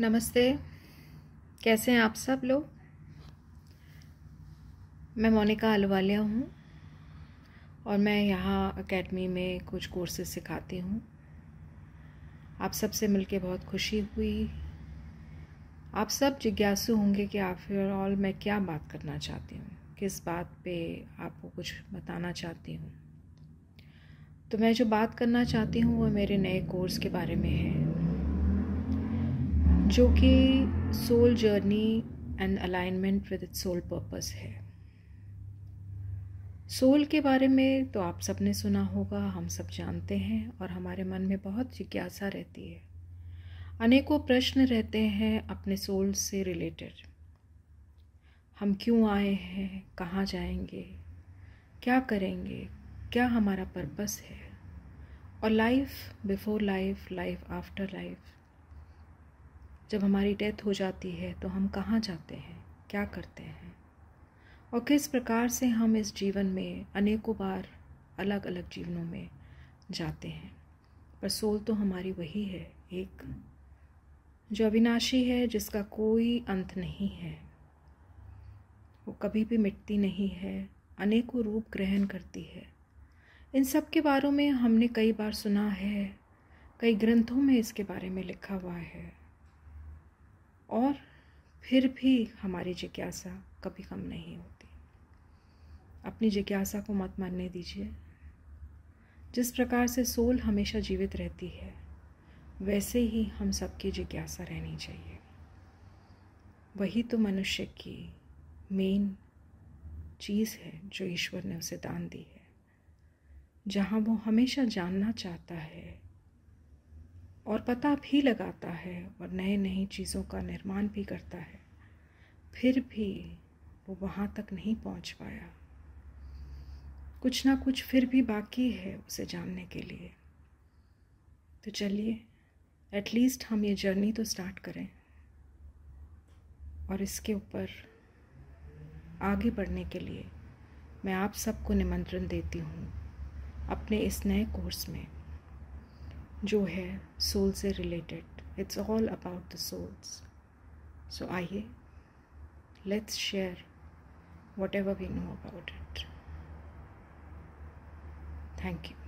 नमस्ते कैसे हैं आप सब लोग मैं मोनिका अलवालिया हूँ और मैं यहाँ एकेडमी में कुछ कोर्सेज सिखाती हूँ आप सब से मिलके बहुत खुशी हुई आप सब जिज्ञासु होंगे कि आखिर ऑल मैं क्या बात करना चाहती हूँ किस बात पे आपको कुछ बताना चाहती हूँ तो मैं जो बात करना चाहती हूँ वो मेरे नए कोर्स के बारे में है जो कि soul journey and alignment with its soul purpose है सोल के बारे में तो आप सबने सुना होगा हम सब जानते हैं और हमारे मन में बहुत जिज्ञासा रहती है अनेकों प्रश्न रहते हैं अपने सोल से रिलेटेड हम क्यों आए हैं कहाँ जाएंगे क्या करेंगे क्या हमारा पर्पस है और life before life life after life जब हमारी डेथ हो जाती है तो हम कहाँ जाते हैं क्या करते हैं और किस प्रकार से हम इस जीवन में अनेकों बार अलग अलग जीवनों में जाते हैं पर सोल तो हमारी वही है एक जो अविनाशी है जिसका कोई अंत नहीं है वो कभी भी मिटती नहीं है अनेकों रूप ग्रहण करती है इन सब के बारे में हमने कई बार सुना है कई ग्रंथों में इसके बारे में लिखा हुआ है और फिर भी हमारी जिज्ञासा कभी कम नहीं होती अपनी जिज्ञासा को मत मरने दीजिए जिस प्रकार से सोल हमेशा जीवित रहती है वैसे ही हम सबकी जिज्ञासा रहनी चाहिए वही तो मनुष्य की मेन चीज़ है जो ईश्वर ने उसे दान दी है जहाँ वो हमेशा जानना चाहता है और पता भी लगाता है और नए नई चीज़ों का निर्माण भी करता है फिर भी वो वहाँ तक नहीं पहुँच पाया कुछ ना कुछ फिर भी बाकी है उसे जानने के लिए तो चलिए एटलीस्ट हम ये जर्नी तो स्टार्ट करें और इसके ऊपर आगे बढ़ने के लिए मैं आप सबको निमंत्रण देती हूँ अपने इस नए कोर्स में जो है सोल से related it's all about the souls so आइए let's share whatever we know about it thank you